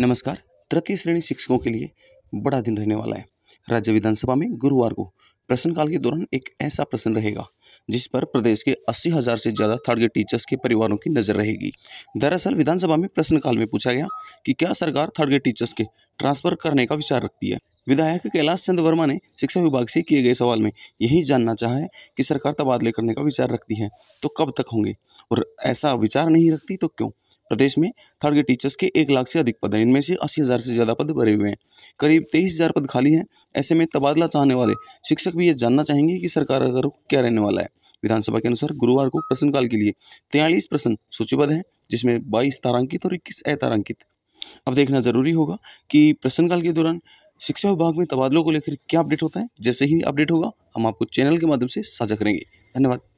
नमस्कार तृतीय श्रेणी शिक्षकों के लिए बड़ा दिन रहने वाला है राज्य विधानसभा में गुरुवार को प्रश्नकाल के दौरान एक ऐसा प्रश्न रहेगा जिस पर प्रदेश के अस्सी हजार से ज़्यादा थर्ड ग्रेड टीचर्स के परिवारों की नज़र रहेगी दरअसल विधानसभा में प्रश्नकाल में पूछा गया कि क्या सरकार थर्ड ग्रेड टीचर्स के ट्रांसफर करने का विचार रखती है विधायक कैलाश चंद वर्मा ने शिक्षा विभाग से किए गए सवाल में यही जानना चाहा है कि सरकार तबादले करने का विचार रखती है तो कब तक होंगे और ऐसा विचार नहीं रखती तो क्यों प्रदेश में थर्ड ग्रेड टीचर्स के एक लाख से अधिक पद हैं इनमें से अस्सी हज़ार से ज़्यादा पद भरे हुए हैं करीब तेईस हज़ार पद खाली हैं ऐसे में तबादला चाहने वाले शिक्षक भी ये जानना चाहेंगे कि सरकार का रुख क्या रहने वाला है विधानसभा के अनुसार गुरुवार को प्रश्नकाल के लिए तैयलीस प्रश्न सूचीबद्ध हैं जिसमें बाईस तारांकित और इक्कीस अतारांकित अब देखना जरूरी होगा कि प्रश्नकाल के दौरान शिक्षा विभाग में तबादलों को लेकर क्या अपडेट होता है जैसे ही अपडेट होगा हम आपको चैनल के माध्यम से साझा करेंगे धन्यवाद